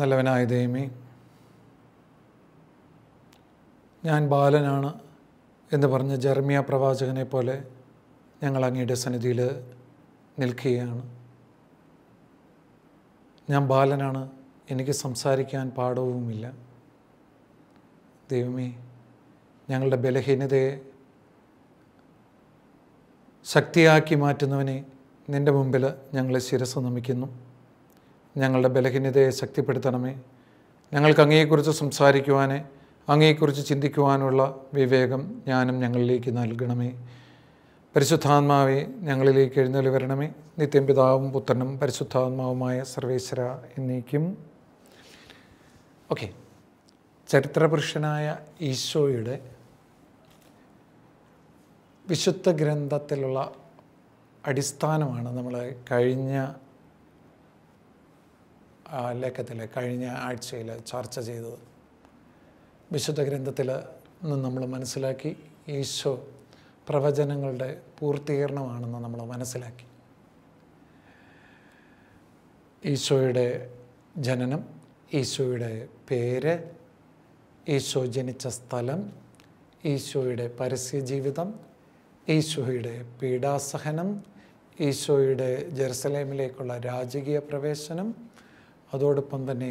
നല്ലവനായ ദൈവമേ ഞാൻ ബാലനാണ് എന്ന് പറഞ്ഞ ജർമിയ പ്രവാചകനെ പോലെ ഞങ്ങൾ അങ്ങയുടെ സന്നിധിയിൽ നിൽക്കുകയാണ് ഞാൻ ബാലനാണ് എനിക്ക് സംസാരിക്കാൻ പാഠവുമില്ല ദൈവമേ ഞങ്ങളുടെ ബലഹീനതയെ ശക്തിയാക്കി മാറ്റുന്നവനെ നിൻ്റെ മുമ്പിൽ ഞങ്ങളെ ശിരസ് നമിക്കുന്നു ഞങ്ങളുടെ ബലഹീനതയെ ശക്തിപ്പെടുത്തണമേ ഞങ്ങൾക്ക് അങ്ങയെക്കുറിച്ച് സംസാരിക്കുവാനെ അങ്ങയെക്കുറിച്ച് ചിന്തിക്കുവാനുള്ള വിവേകം ഞാനും ഞങ്ങളിലേക്ക് നൽകണമേ പരിശുദ്ധാത്മാവെ ഞങ്ങളിലേക്ക് എഴുന്നള്ളി വരണമേ നിത്യം പിതാവും പുത്രനും പരിശുദ്ധാത്മാവുമായ സർവേശ്വര എന്നേക്കും ഓക്കെ ചരിത്രപുരുഷനായ ഈശോയുടെ വിശുദ്ധ ഗ്രന്ഥത്തിലുള്ള അടിസ്ഥാനമാണ് നമ്മൾ കഴിഞ്ഞ ലേഖത്തിൽ കഴിഞ്ഞ ആഴ്ചയിൽ ചർച്ച ചെയ്തത് വിശുദ്ധ ഗ്രന്ഥത്തിൽ നിന്ന് നമ്മൾ മനസ്സിലാക്കി ഈശോ പ്രവചനങ്ങളുടെ പൂർത്തീകരണമാണെന്ന് നമ്മൾ മനസ്സിലാക്കി ഈശോയുടെ ജനനം ഈശോയുടെ പേര് ഈശോ ജനിച്ച സ്ഥലം ഈശോയുടെ പരസ്യ ജീവിതം ഈശോയുടെ പീഡാസഹനം ഈശോയുടെ ജെറുസലേമിലേക്കുള്ള രാജകീയ പ്രവേശനം അതോടൊപ്പം തന്നെ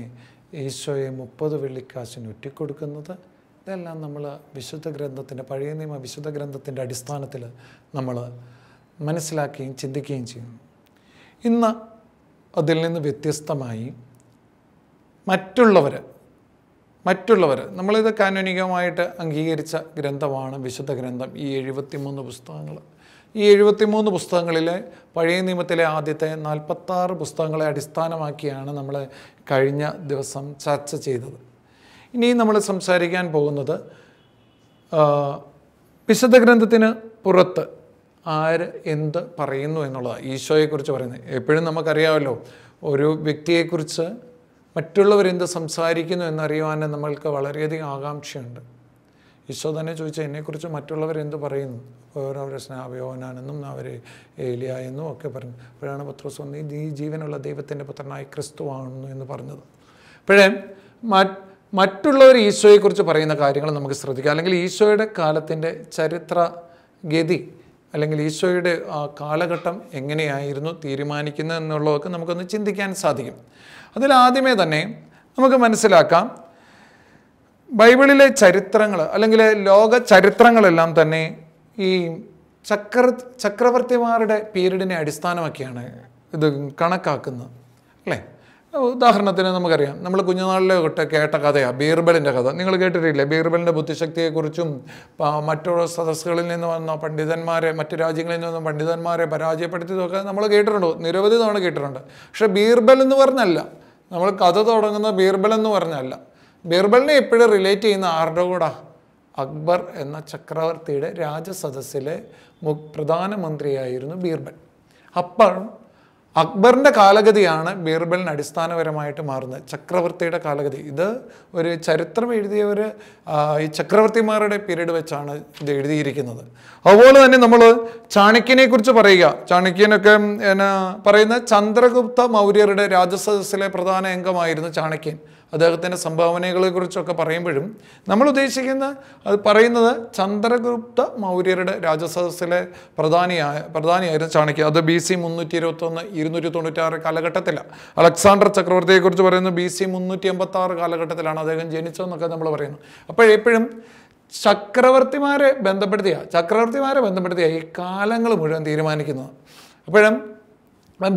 ഈശോയെ മുപ്പത് വെള്ളിക്കാശിന് ഒറ്റിക്കൊടുക്കുന്നത് ഇതെല്ലാം നമ്മൾ വിശുദ്ധ ഗ്രന്ഥത്തിൻ്റെ പഴയ നിയമ വിശുദ്ധ ഗ്രന്ഥത്തിൻ്റെ അടിസ്ഥാനത്തിൽ നമ്മൾ മനസ്സിലാക്കുകയും ചിന്തിക്കുകയും ചെയ്യുന്നു ഇന്ന് അതിൽ നിന്ന് വ്യത്യസ്തമായി മറ്റുള്ളവർ മറ്റുള്ളവർ നമ്മളിത് കാനോനികമായിട്ട് അംഗീകരിച്ച ഗ്രന്ഥമാണ് വിശുദ്ധ ഗ്രന്ഥം ഈ എഴുപത്തിമൂന്ന് പുസ്തകങ്ങൾ ഈ എഴുപത്തിമൂന്ന് പുസ്തകങ്ങളിൽ പഴയ നിയമത്തിലെ ആദ്യത്തെ നാൽപ്പത്താറ് പുസ്തകങ്ങളെ അടിസ്ഥാനമാക്കിയാണ് നമ്മൾ കഴിഞ്ഞ ദിവസം ചർച്ച ചെയ്തത് ഇനി നമ്മൾ സംസാരിക്കാൻ പോകുന്നത് വിശുദ്ധ ഗ്രന്ഥത്തിന് പുറത്ത് ആര് എന്ത് പറയുന്നു എന്നുള്ളതാണ് ഈശോയെക്കുറിച്ച് പറയുന്നത് എപ്പോഴും നമുക്കറിയാമല്ലോ ഒരു വ്യക്തിയെക്കുറിച്ച് മറ്റുള്ളവരെന്ത് സംസാരിക്കുന്നു എന്നറിയുവാൻ നമ്മൾക്ക് വളരെയധികം ആകാംക്ഷയുണ്ട് ഈശോ തന്നെ ചോദിച്ചാൽ എന്നെക്കുറിച്ച് മറ്റുള്ളവരെന്ത് പറയുന്നു യോന അവരെ അവരെ ഏലിയ എന്നും ഒക്കെ പറഞ്ഞു അപ്പോഴാണ് പത്രോസ് വന്ന് ഈ ജീവനുള്ള ദൈവത്തിൻ്റെ പുത്രനായ ക്രിസ്തു ആണെന്നു എന്ന് പറഞ്ഞത് അപ്പോഴേ മറ്റുള്ളവർ ഈശോയെക്കുറിച്ച് പറയുന്ന കാര്യങ്ങൾ നമുക്ക് ശ്രദ്ധിക്കാം അല്ലെങ്കിൽ ഈശോയുടെ കാലത്തിൻ്റെ ചരിത്ര ഗതി അല്ലെങ്കിൽ ഈശോയുടെ ആ കാലഘട്ടം എങ്ങനെയായിരുന്നു തീരുമാനിക്കുന്നത് എന്നുള്ളതൊക്കെ നമുക്കൊന്ന് ചിന്തിക്കാൻ സാധിക്കും അതിൽ ആദ്യമേ തന്നെ നമുക്ക് മനസ്സിലാക്കാം ബൈബിളിലെ ചരിത്രങ്ങൾ അല്ലെങ്കിൽ ലോക ചരിത്രങ്ങളെല്ലാം തന്നെ ഈ ചക്ര ചക്രവർത്തിമാരുടെ പീരീഡിനെ അടിസ്ഥാനമാക്കിയാണ് ഇത് കണക്കാക്കുന്നത് അല്ലേ ഉദാഹരണത്തിന് നമുക്കറിയാം നമ്മൾ കുഞ്ഞുനാളിലെ തൊട്ട് കേട്ട കഥയാണ് ബീർബലിൻ്റെ കഥ നിങ്ങൾ കേട്ടിട്ടില്ലേ ബീർബലിൻ്റെ ബുദ്ധിശക്തിയെക്കുറിച്ചും മറ്റുള്ള സദസ്സുകളിൽ നിന്ന് വന്ന പണ്ഡിതന്മാരെ മറ്റു രാജ്യങ്ങളിൽ നിന്ന് പണ്ഡിതന്മാരെ പരാജയപ്പെടുത്തിയതൊക്കെ നമ്മൾ കേട്ടിട്ടുണ്ട് നിരവധി തവണ കേട്ടിട്ടുണ്ട് പക്ഷേ ബീർബൽ എന്ന് പറഞ്ഞല്ല നമ്മൾ കഥ തുടങ്ങുന്ന ബീർബൽ എന്ന് പറഞ്ഞല്ല ബീർബലിനെ എപ്പോഴും റിലേറ്റ് ചെയ്യുന്ന ആരുടെ കൂടാ അക്ബർ എന്ന ചക്രവർത്തിയുടെ രാജസദസ്സിലെ പ്രധാനമന്ത്രിയായിരുന്നു ബീർബൽ അപ്പോൾ അക്ബറിൻ്റെ കാലഗതിയാണ് ബീർബലിന് അടിസ്ഥാനപരമായിട്ട് മാറുന്നത് ചക്രവർത്തിയുടെ കാലഗതി ഇത് ഒരു ചരിത്രം എഴുതിയ ഒരു ഈ ചക്രവർത്തിമാരുടെ പീരീഡ് വെച്ചാണ് ഇത് എഴുതിയിരിക്കുന്നത് അതുപോലെ തന്നെ നമ്മൾ ചാണക്യനെ കുറിച്ച് പറയുക ചാണക്യനൊക്കെ എന്നാ പറയുന്ന ചന്ദ്രഗുപ്ത മൗര്യരുടെ രാജസദസ്സിലെ പ്രധാന അംഗമായിരുന്നു ചാണക്യൻ അദ്ദേഹത്തിൻ്റെ സംഭാവനകളെക്കുറിച്ചൊക്കെ പറയുമ്പോഴും നമ്മൾ ഉദ്ദേശിക്കുന്ന അത് പറയുന്നത് ചന്ദ്രഗുപ്ത മൗര്യരുടെ രാജസദസ്സിലെ പ്രധാനിയായ പ്രധാനിയായിരുന്നു ചാണക്യ അത് ബി സി മുന്നൂറ്റി ഇരുപത്തൊന്ന് ഇരുന്നൂറ്റി തൊണ്ണൂറ്റാറ് കാലഘട്ടത്തിലാണ് അലക്സാണ്ടർ ചക്രവർത്തിയെക്കുറിച്ച് പറയുന്നത് ബി സി മുന്നൂറ്റി എൺപത്താറ് കാലഘട്ടത്തിലാണ് അദ്ദേഹം ജനിച്ചതെന്നൊക്കെ നമ്മൾ പറയുന്നു അപ്പോഴെപ്പോഴും ചക്രവർത്തിമാരെ ബന്ധപ്പെടുത്തിയ ചക്രവർത്തിമാരെ ബന്ധപ്പെടുത്തിയ ഈ കാലങ്ങൾ മുഴുവൻ തീരുമാനിക്കുന്നത് അപ്പോഴും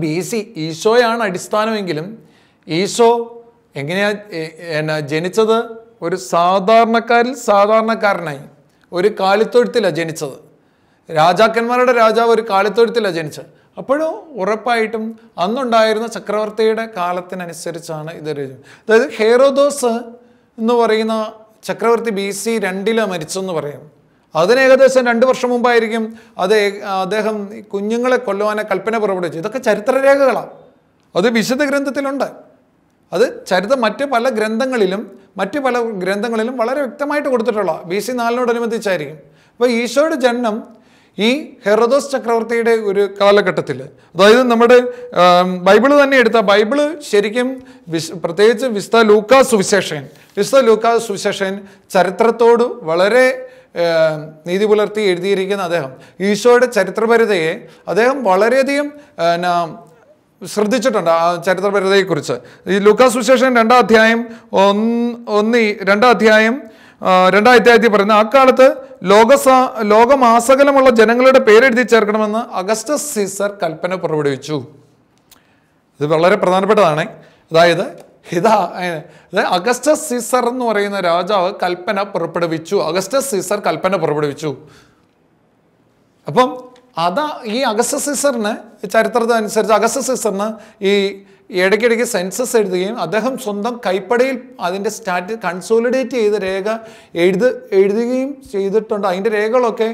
ബി സി ഈശോയാണ് അടിസ്ഥാനമെങ്കിലും ഈശോ എങ്ങനെയാ എന്നാ ജനിച്ചത് ഒരു സാധാരണക്കാരിൽ സാധാരണക്കാരനായി ഒരു കാലിത്തൊഴുത്തിലാണ് ജനിച്ചത് രാജാക്കന്മാരുടെ രാജാവ് ഒരു കാലിത്തൊഴുത്തിലാണ് ജനിച്ചത് അപ്പോഴും ഉറപ്പായിട്ടും അന്നുണ്ടായിരുന്ന ചക്രവർത്തിയുടെ കാലത്തിനനുസരിച്ചാണ് ഇത് അതായത് ഹേറോദോസ് എന്ന് പറയുന്ന ചക്രവർത്തി ബി സി രണ്ടിലാണ് മരിച്ചെന്ന് പറയും അതിന് ഏകദേശം രണ്ട് വർഷം മുമ്പായിരിക്കും അത് അദ്ദേഹം കുഞ്ഞുങ്ങളെ കൊല്ലുവാനെ കൽപ്പന പുറപ്പെടുവിച്ചു ഇതൊക്കെ ചരിത്രരേഖകളാണ് അത് വിശുദ്ധ ഗ്രന്ഥത്തിലുണ്ട് അത് ചരിത്രം മറ്റ് പല ഗ്രന്ഥങ്ങളിലും മറ്റ് പല ഗ്രന്ഥങ്ങളിലും വളരെ വ്യക്തമായിട്ട് കൊടുത്തിട്ടുള്ള ബി സി നാലിനോടനുബന്ധിച്ചായിരിക്കും അപ്പോൾ ഈശോയുടെ ജനനം ഈ ഹെറദോസ് ചക്രവർത്തിയുടെ ഒരു കാലഘട്ടത്തിൽ അതായത് നമ്മുടെ ബൈബിള് തന്നെ എടുത്ത ബൈബിള് ശരിക്കും വിശ് പ്രത്യേകിച്ച് വിസ്ത ലൂക്കാ സുവിശേഷൻ വിസ്ത ലൂക്കാ സുവിശേഷൻ ചരിത്രത്തോട് വളരെ നീതി പുലർത്തി എഴുതിയിരിക്കുന്ന അദ്ദേഹം ഈശോയുടെ ചരിത്രപരതയെ അദ്ദേഹം വളരെയധികം ശ്രദ്ധിച്ചിട്ടുണ്ട് ആ ചരിത്രപരതയെക്കുറിച്ച് ഈ ലൂക്കാസ് വിശേഷം രണ്ടാം അധ്യായം ഒന്ന് ഒന്നി രണ്ടാം അധ്യായം രണ്ടാം അധ്യായത്തിൽ ആ അക്കാലത്ത് ലോക ലോകമാസകലമുള്ള ജനങ്ങളുടെ പേരെഴുതി ചേർക്കണമെന്ന് അഗസ്റ്റസ് സീസർ കൽപ്പന പുറപ്പെടുവിച്ചു ഇത് വളരെ പ്രധാനപ്പെട്ടതാണ് അതായത് ഇതാ അഗസ്റ്റസ് സീസർ എന്ന് പറയുന്ന രാജാവ് കൽപ്പന പുറപ്പെടുവിച്ചു അഗസ്റ്റസ് സീസർ കൽപ്പന പുറപ്പെടുവിച്ചു അപ്പം അത് ഈ അഗസ്റ്റ് സീസറിന് ചരിത്രത്തിനനുസരിച്ച് അഗസ്റ്റ സീസറിന് ഈ ഇടയ്ക്കിടയ്ക്ക് സെൻസസ് എഴുതുകയും അദ്ദേഹം സ്വന്തം കൈപ്പടയിൽ അതിൻ്റെ സ്റ്റാറ്റ് കൺസോളിഡേറ്റ് ചെയ്ത രേഖ എഴുത് എഴുതുകയും ചെയ്തിട്ടുണ്ട് അതിൻ്റെ രേഖകളൊക്കെ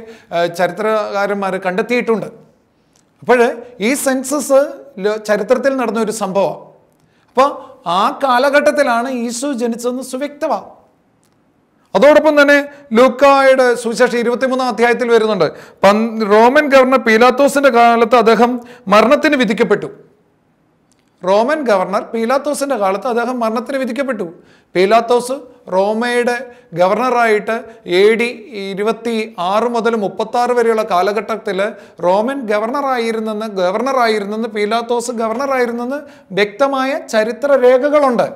ചരിത്രകാരന്മാർ കണ്ടെത്തിയിട്ടുണ്ട് അപ്പോൾ ഈ സെൻസസ് ചരിത്രത്തിൽ നടന്ന ഒരു സംഭവമാണ് അപ്പോൾ ആ കാലഘട്ടത്തിലാണ് ഈശോ ജനിച്ചതെന്ന് സുവ്യക്തമാണ് അതോടൊപ്പം തന്നെ ലൂക്കായുടെ സുവിശേഷം ഇരുപത്തിമൂന്നാം അധ്യായത്തിൽ വരുന്നുണ്ട് റോമൻ ഗവർണർ പീലാത്തോസിന്റെ കാലത്ത് അദ്ദേഹം മരണത്തിന് വിധിക്കപ്പെട്ടു റോമൻ ഗവർണർ പീലാത്തോസിന്റെ കാലത്ത് അദ്ദേഹം മരണത്തിന് വിധിക്കപ്പെട്ടു പീലാത്തോസ് റോമയുടെ ഗവർണറായിട്ട് എ ഡി ഇരുപത്തി ആറ് മുതൽ മുപ്പത്താറ് വരെയുള്ള കാലഘട്ടത്തിൽ റോമൻ ഗവർണറായിരുന്നെന്ന് ഗവർണറായിരുന്നെന്ന് പീലാത്തോസ് ഗവർണറായിരുന്നെന്ന് വ്യക്തമായ ചരിത്ര രേഖകളുണ്ട്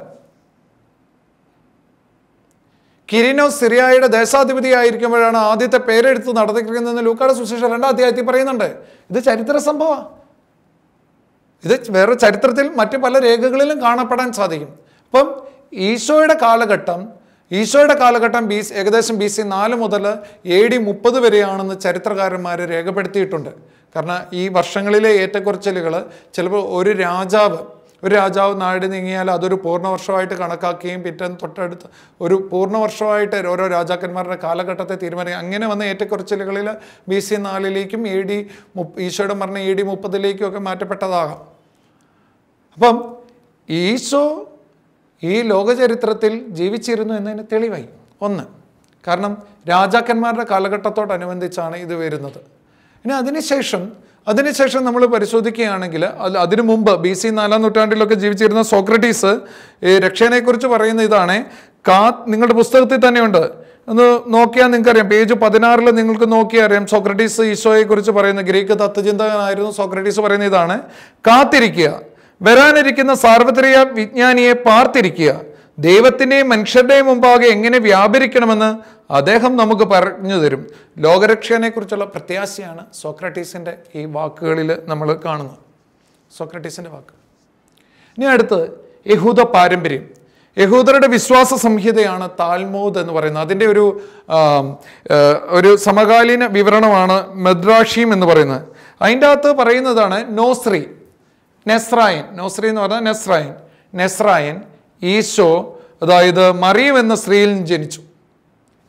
കിരിനോ സിറിയായുടെ ദേശാധിപതി ആയിരിക്കുമ്പോഴാണ് ആദ്യത്തെ പേരെടുത്ത് നടത്തിക്കുന്നതെന്ന് ലൂക്കാട് സുശേഷ രണ്ടാം അധ്യായത്തിൽ പറയുന്നുണ്ട് ഇത് ചരിത്ര സംഭവമാണ് ഇത് വേറെ ചരിത്രത്തിൽ മറ്റ് പല രേഖകളിലും കാണപ്പെടാൻ സാധിക്കും അപ്പം ഈശോയുടെ കാലഘട്ടം ഈശോയുടെ കാലഘട്ടം ബി ഏകദേശം ബി സി നാല് മുതൽ എ ഡി മുപ്പത് വരെയാണെന്ന് ചരിത്രകാരന്മാർ രേഖപ്പെടുത്തിയിട്ടുണ്ട് കാരണം ഈ വർഷങ്ങളിലെ ഏറ്റക്കുറച്ചിലുകൾ ചിലപ്പോൾ ഒരു രാജാവ് ഒരു രാജാവ് നാട് നീങ്ങിയാൽ അതൊരു പൂർണ്ണവർഷമായിട്ട് കണക്കാക്കുകയും പിറ്റേന്ന് തൊട്ടടുത്ത് ഒരു പൂർണ്ണവർഷമായിട്ട് ഓരോ രാജാക്കന്മാരുടെ കാലഘട്ടത്തെ തീരുമാനിക്കും അങ്ങനെ വന്ന ഏറ്റക്കുറച്ചിലുകളിൽ ബി സി നാലിലേക്കും എ ഡി മുപ്പ് ഈശോയുടെ മരണം ഇ ഡി മുപ്പതിലേക്കും ഒക്കെ മാറ്റപ്പെട്ടതാകാം അപ്പം ഈശോ ഈ ലോകചരിത്രത്തിൽ ജീവിച്ചിരുന്നു എന്നതിന് തെളിവായി ഒന്ന് കാരണം രാജാക്കന്മാരുടെ കാലഘട്ടത്തോടനുബന്ധിച്ചാണ് ഇത് വരുന്നത് ഇനി അതിനുശേഷം അതിനുശേഷം നമ്മൾ പരിശോധിക്കുകയാണെങ്കിൽ അല്ല അതിനു മുമ്പ് ബി സി നാലാം നൂറ്റാണ്ടിലൊക്കെ ജീവിച്ചിരുന്ന സോക്രട്ടീസ് ഈ രക്ഷനെക്കുറിച്ച് പറയുന്ന ഇതാണ് കാ നിങ്ങളുടെ പുസ്തകത്തിൽ തന്നെയുണ്ട് ഒന്ന് നോക്കിയാൽ നിങ്ങൾക്കറിയാം പേജ് പതിനാറിൽ നിങ്ങൾക്ക് നോക്കിയാൽ അറിയാം സോക്രട്ടീസ് ഈശോയെക്കുറിച്ച് പറയുന്ന ഗ്രീക്ക് തത്വചിന്തകനായിരുന്നു സോക്രട്ടീസ് പറയുന്ന ഇതാണ് കാത്തിരിക്കുക വരാനിരിക്കുന്ന സാർവത്രിക വിജ്ഞാനിയെ പാർത്തിരിക്കുക ദൈവത്തിൻ്റെയും മനുഷ്യരുടെയും മുമ്പാകെ എങ്ങനെ വ്യാപരിക്കണമെന്ന് അദ്ദേഹം നമുക്ക് പറഞ്ഞു തരും ലോകരക്ഷകനെക്കുറിച്ചുള്ള പ്രത്യാശയാണ് സോക്രട്ടീസിൻ്റെ ഈ വാക്കുകളിൽ നമ്മൾ കാണുന്നത് സോക്രട്ടീസിൻ്റെ വാക്ക് ഇനി അടുത്ത് യഹൂദ പാരമ്പര്യം യഹൂദരുടെ വിശ്വാസ സംഹിതയാണ് താൽമോദ് എന്ന് പറയുന്നത് അതിൻ്റെ ഒരു ഒരു സമകാലീന വിവരണമാണ് മെദ്രാഷീം എന്ന് പറയുന്നത് അതിൻ്റെ അകത്ത് പറയുന്നതാണ് നോസ്രി നെസ്രായൻ നോസ്രി എന്ന് പറഞ്ഞാൽ നെസ്രായൻ നെസ്രായൻ ഈശോ അതായത് മറിയം എന്ന സ്ത്രീയിൽ ജനിച്ചു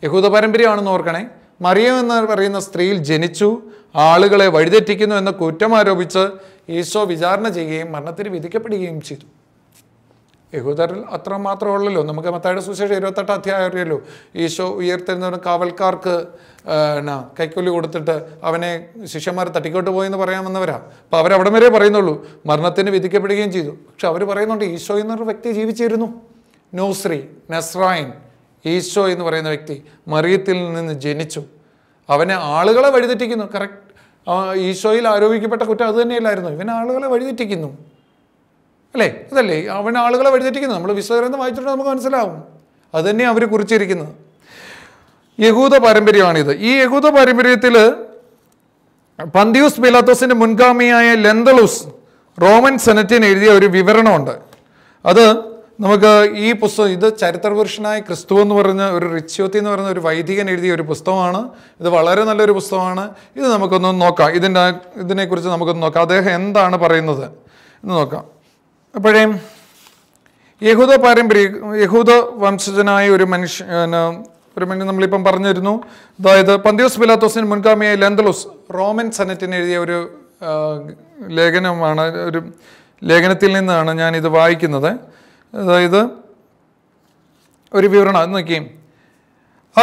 യഹൂദ പാരമ്പര്യമാണെന്ന് ഓർക്കണേ മറിയം എന്ന് പറയുന്ന സ്ത്രീയിൽ ജനിച്ചു ആളുകളെ വഴിതെറ്റിക്കുന്നു എന്ന കുറ്റം ആരോപിച്ച് ഈശോ വിചാരണ ചെയ്യുകയും മരണത്തിന് വിധിക്കപ്പെടുകയും ചെയ്തു യഹൂദരിൽ അത്ര മാത്രമേ ഉള്ളല്ലോ നമുക്ക് മത്തായുടെ സുശേഷം ഇരുപത്തെട്ട് അധ്യായം അറിയല്ലോ ഈശോ ഉയർത്തിരുന്ന കാവൽക്കാർക്ക് എന്നാ കൈക്കൂലി കൊടുത്തിട്ട് അവനെ ശിഷ്യന്മാർ തട്ടിക്കോട്ട് പോയെന്ന് പറയാമെന്നവരാ അപ്പം അവരവിടം വരെ പറയുന്നുള്ളൂ മരണത്തിന് വിധിക്കപ്പെടുകയും ചെയ്തു പക്ഷെ അവർ പറയുന്നുണ്ട് ഈശോ എന്നൊരു വ്യക്തി ജീവിച്ചിരുന്നു നോസ്രി നസ്രായൻ ഈശോ എന്ന് പറയുന്ന വ്യക്തി മറിയത്തിൽ നിന്ന് ജനിച്ചു അവനെ ആളുകളെ വഴിതെറ്റിക്കുന്നു കറക്റ്റ് ഈശോയിൽ ആരോപിക്കപ്പെട്ട കുറ്റം അത് തന്നെയല്ലായിരുന്നു ഇവൻ ആളുകളെ വഴിതെറ്റിക്കുന്നു അല്ലേ അതല്ലേ അവൻ ആളുകളെ വഴിതെറ്റിക്കുന്നത് നമ്മൾ വിശ്വഗ്രന്ഥം വായിച്ചിട്ട് നമുക്ക് മനസ്സിലാവും അത് തന്നെ അവർ കുറിച്ചിരിക്കുന്നത് യഹൂദ പാരമ്പര്യമാണിത് ഈ യഹൂദ പാരമ്പര്യത്തിൽ പന്തിയൂസ് പിലാത്തോസിൻ്റെ മുൻഗാമിയായ ലെന്തലൂസ് റോമൻ സെനറ്റിന് എഴുതിയ ഒരു വിവരണമുണ്ട് അത് നമുക്ക് ഈ പുസ്തകം ഇത് ചരിത്രപുരുഷനായ ക്രിസ്തു എന്ന് പറഞ്ഞ ഒരു റിച്ച്യോത്തി എന്ന് പറയുന്ന ഒരു വൈദികൻ എഴുതിയ ഒരു പുസ്തകമാണ് ഇത് വളരെ നല്ലൊരു പുസ്തകമാണ് ഇത് നമുക്കൊന്ന് നോക്കാം ഇതിൻ്റെ ഇതിനെക്കുറിച്ച് നമുക്കൊന്ന് നോക്കാം അദ്ദേഹം എന്താണ് പറയുന്നത് എന്ന് നോക്കാം അപ്പോഴേ യഹൂദ പാരമ്പര്യ യഹൂദ വംശജനായ ഒരു മനുഷ്യ ഒരു മനുഷ്യൻ നമ്മളിപ്പം പറഞ്ഞിരുന്നു അതായത് പന്തിയോസ് പിലാത്തോസിന് മുൻഗാമിയായ ലെന്തലോസ് റോമൻ സെനറ്റിന് എഴുതിയ ഒരു ലേഖനമാണ് ഒരു ലേഖനത്തിൽ നിന്നാണ് ഞാൻ ഇത് വായിക്കുന്നത് അതായത് ഒരു വിവരണം അത് നോക്കിയും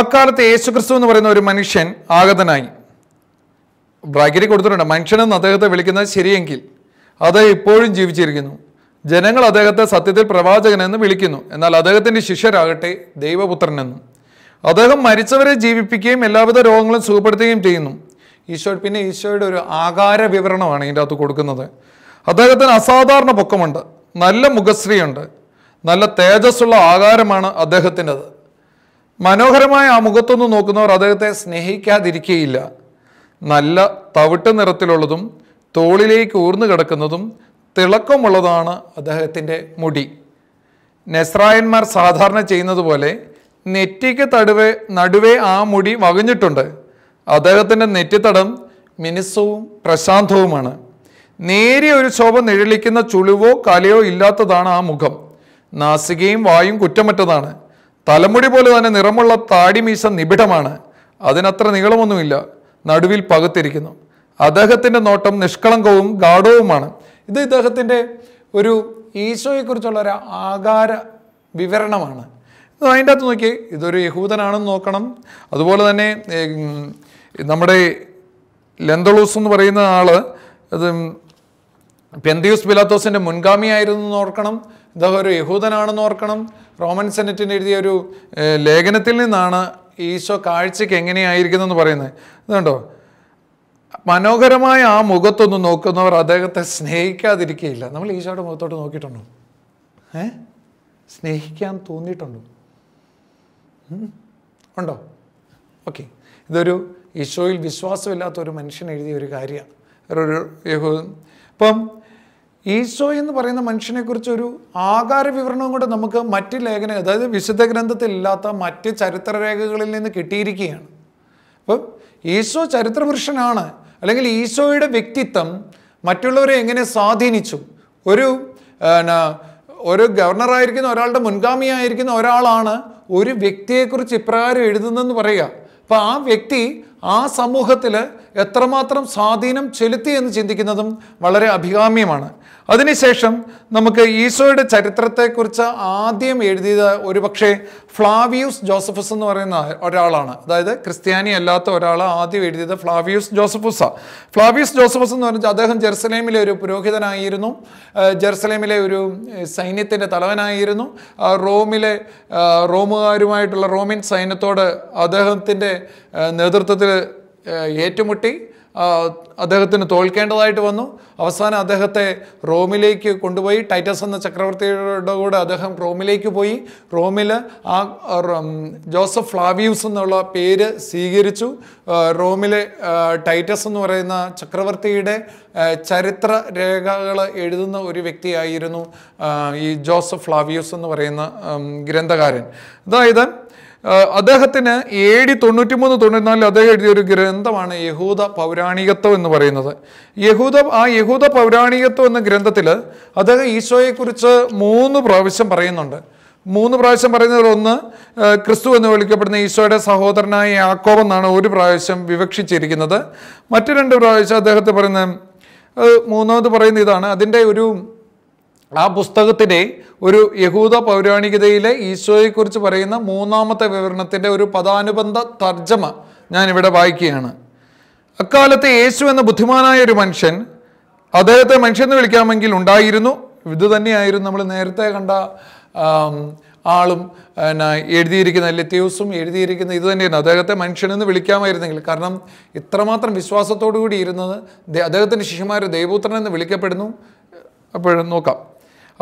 അക്കാലത്ത് യേശുക്രിസ്തു എന്ന് പറയുന്ന ഒരു മനുഷ്യൻ ആഗതനായി ബ്രാഗിരി കൊടുത്തിട്ടുണ്ട് മനുഷ്യനെന്ന് അദ്ദേഹത്തെ വിളിക്കുന്നത് ശരിയെങ്കിൽ അത് ഇപ്പോഴും ജീവിച്ചിരിക്കുന്നു ജനങ്ങൾ അദ്ദേഹത്തെ സത്യത്തിൽ പ്രവാചകനെന്ന് വിളിക്കുന്നു എന്നാൽ അദ്ദേഹത്തിൻ്റെ ശിഷ്യരാകട്ടെ ദൈവപുത്രനെന്നും അദ്ദേഹം മരിച്ചവരെ ജീവിപ്പിക്കുകയും എല്ലാവിധ രോഗങ്ങളും സുഖപ്പെടുത്തുകയും ചെയ്യുന്നു ഈശോ പിന്നെ ഈശോയുടെ ഒരു ആകാര വിവരണമാണ് ഇതിൻ്റെ അകത്ത് കൊടുക്കുന്നത് അദ്ദേഹത്തിന് അസാധാരണ പൊക്കമുണ്ട് നല്ല മുഖശ്രീയുണ്ട് നല്ല തേജസ്സുള്ള ആകാരമാണ് അദ്ദേഹത്തിൻ്റെത് മനോഹരമായ ആ മുഖത്തൊന്ന് നോക്കുന്നവർ അദ്ദേഹത്തെ സ്നേഹിക്കാതിരിക്കുകയില്ല നല്ല തവിട്ട് നിറത്തിലുള്ളതും തോളിലേക്ക് ഊർന്നു കിടക്കുന്നതും തിളക്കമുള്ളതാണ് അദ്ദേഹത്തിൻ്റെ മുടി നെസ്രായന്മാർ സാധാരണ ചെയ്യുന്നത് പോലെ നെറ്റിക്ക് തടുവെ നടുവേ ആ മുടി വകഞ്ഞിട്ടുണ്ട് അദ്ദേഹത്തിൻ്റെ നെറ്റിത്തടം മിനുസവും പ്രശാന്തവുമാണ് നേരിയ ഒരു ശോഭ നിഴലിക്കുന്ന ചുളിവോ കലയോ ഇല്ലാത്തതാണ് ആ മുഖം നാസികയും വായും കുറ്റമറ്റതാണ് തലമുടി പോലെ തന്നെ നിറമുള്ള താടിമീശ നിബിഡമാണ് അതിനത്ര നീളമൊന്നുമില്ല നടുവിൽ പകുത്തിരിക്കുന്നു അദ്ദേഹത്തിൻ്റെ നോട്ടം നിഷ്കളങ്കവും ഗാഢവുമാണ് ഇത് ഇദ്ദേഹത്തിൻ്റെ ഒരു ഈശോയെക്കുറിച്ചുള്ള ഒരു ആകാര വിവരണമാണ് അതിൻ്റെ അകത്ത് നോക്കി ഇതൊരു യഹൂദനാണെന്ന് നോക്കണം അതുപോലെ തന്നെ നമ്മുടെ ലെന്തളൂസ് എന്ന് പറയുന്ന ആൾ അത് പെന്തിയൂസ് പിലാത്തോസിൻ്റെ മുൻഗാമിയായിരുന്നു എന്ന് ഓർക്കണം ഇദ്ദേഹം ഒരു യഹൂദനാണെന്ന് ഓർക്കണം റോമൻ സെനറ്റിൻ്റെ എഴുതിയ ഒരു ലേഖനത്തിൽ നിന്നാണ് ഈശോ കാഴ്ചയ്ക്ക് എങ്ങനെയായിരിക്കുന്നതെന്ന് പറയുന്നത് ഇതുണ്ടോ മനോഹരമായ ആ മുഖത്തൊന്ന് നോക്കുന്നവർ അദ്ദേഹത്തെ സ്നേഹിക്കാതിരിക്കുകയില്ല നമ്മൾ ഈശോയുടെ മുഖത്തോട്ട് നോക്കിയിട്ടുണ്ടോ ഏ സ്നേഹിക്കാൻ തോന്നിയിട്ടുണ്ടോ ഉണ്ടോ ഓക്കെ ഇതൊരു ഈശോയിൽ വിശ്വാസമില്ലാത്ത ഒരു മനുഷ്യൻ എഴുതിയ ഒരു കാര്യമാണ് ഒരു യഹോ അപ്പം ഈശോ എന്ന് പറയുന്ന മനുഷ്യനെക്കുറിച്ച് ഒരു ആകാര വിവരണവും കൂടെ നമുക്ക് മറ്റ് ലേഖന അതായത് വിശുദ്ധ ഗ്രന്ഥത്തിലില്ലാത്ത മറ്റ് ചരിത്രരേഖകളിൽ നിന്ന് കിട്ടിയിരിക്കുകയാണ് അപ്പം ഈശോ ചരിത്രപുരുഷനാണ് അല്ലെങ്കിൽ ഈശോയുടെ വ്യക്തിത്വം മറ്റുള്ളവരെ എങ്ങനെ സ്വാധീനിച്ചു ഒരു ഒരു ഗവർണറായിരിക്കുന്ന ഒരാളുടെ മുൻഗാമിയായിരിക്കുന്ന ഒരാളാണ് ഒരു വ്യക്തിയെക്കുറിച്ച് ഇപ്രകാരം എഴുതുന്നതെന്ന് പറയുക അപ്പോൾ ആ വ്യക്തി ആ സമൂഹത്തിൽ എത്രമാത്രം സ്വാധീനം ചെലുത്തി എന്ന് ചിന്തിക്കുന്നതും വളരെ അഭികാമ്യമാണ് അതിനുശേഷം നമുക്ക് ഈശോയുടെ ചരിത്രത്തെക്കുറിച്ച് ആദ്യം എഴുതിയത് ഒരുപക്ഷെ ഫ്ലാവിയൂസ് ജോസഫസ് എന്ന് പറയുന്ന ഒരാളാണ് അതായത് ക്രിസ്ത്യാനി അല്ലാത്ത ഒരാൾ ആദ്യം എഴുതിയത് ഫ്ലാവിയൂസ് ജോസഫുസ ഫ്ലാവിയൂസ് ജോസഫസ് എന്ന് പറഞ്ഞാൽ അദ്ദേഹം ജെറുസലേമിലെ ഒരു പുരോഹിതനായിരുന്നു ജെറുസലേമിലെ ഒരു സൈന്യത്തിൻ്റെ തലവനായിരുന്നു റോമിലെ റോമുകാരുമായിട്ടുള്ള റോമിൻ സൈന്യത്തോട് അദ്ദേഹത്തിൻ്റെ നേതൃത്വത്തിൽ ഏറ്റുമുട്ടി അദ്ദേഹത്തിന് തോൽക്കേണ്ടതായിട്ട് വന്നു അവസാനം അദ്ദേഹത്തെ റോമിലേക്ക് കൊണ്ടുപോയി ടൈറ്റസ് എന്ന ചക്രവർത്തിയുടെ കൂടെ അദ്ദേഹം റോമിലേക്ക് പോയി റോമിൽ ആ ജോസഫ് ഫ്ലാവിയൂസ് എന്നുള്ള പേര് സ്വീകരിച്ചു റോമിലെ ടൈറ്റസ് എന്ന് പറയുന്ന ചക്രവർത്തിയുടെ ചരിത്ര രേഖകൾ എഴുതുന്ന ഒരു വ്യക്തിയായിരുന്നു ഈ ജോസഫ് ഫ്ലാവിയൂസ് എന്ന് പറയുന്ന ഗ്രന്ഥകാരൻ അതായത് അദ്ദേഹത്തിന് എ ഡി തൊണ്ണൂറ്റി മൂന്ന് നാലിൽ അദ്ദേഹം എഴുതിയ ഒരു ഗ്രന്ഥമാണ് യഹൂദ പൗരാണികത്വം എന്ന് പറയുന്നത് യഹൂദ ആ യഹൂദ പൗരാണികത്വം എന്ന ഗ്രന്ഥത്തിൽ അദ്ദേഹം ഈശോയെക്കുറിച്ച് മൂന്ന് പ്രാവശ്യം പറയുന്നുണ്ട് മൂന്ന് പ്രാവശ്യം പറയുന്നതിൽ ഒന്ന് ക്രിസ്തു എന്ന് വിളിക്കപ്പെടുന്ന ഈശോയുടെ സഹോദരനായ യാക്കോബ് എന്നാണ് ഒരു പ്രാവശ്യം വിവക്ഷിച്ചിരിക്കുന്നത് മറ്റു രണ്ട് പ്രാവശ്യം അദ്ദേഹത്തെ പറയുന്ന മൂന്നാമത് പറയുന്ന ഇതാണ് അതിൻ്റെ ഒരു ആ പുസ്തകത്തിലെ ഒരു യഹൂദ പൗരാണികതയിലെ ഈശോയെക്കുറിച്ച് പറയുന്ന മൂന്നാമത്തെ വിവരണത്തിൻ്റെ ഒരു പദാനുബന്ധ തർജ്ജമ ഞാനിവിടെ വായിക്കുകയാണ് അക്കാലത്തെ യേശു എന്ന ബുദ്ധിമാനായ ഒരു മനുഷ്യൻ അദ്ദേഹത്തെ മനുഷ്യൻ വിളിക്കാമെങ്കിൽ ഉണ്ടായിരുന്നു ഇത് തന്നെയായിരുന്നു നമ്മൾ നേരത്തെ കണ്ട ആളും പിന്നെ എഴുതിയിരിക്കുന്ന ലെത്യൂസും എഴുതിയിരിക്കുന്ന ഇത് തന്നെയായിരുന്നു അദ്ദേഹത്തെ മനുഷ്യനെന്ന് വിളിക്കാമായിരുന്നെങ്കിൽ കാരണം ഇത്രമാത്രം വിശ്വാസത്തോടു കൂടി ഇരുന്നത് അദ്ദേഹത്തിൻ്റെ ശിഷ്യന്മാർ ദൈവപുത്രനെന്ന് എന്ന് വിളിക്കപ്പെടുന്നു അപ്പോഴും നോക്കാം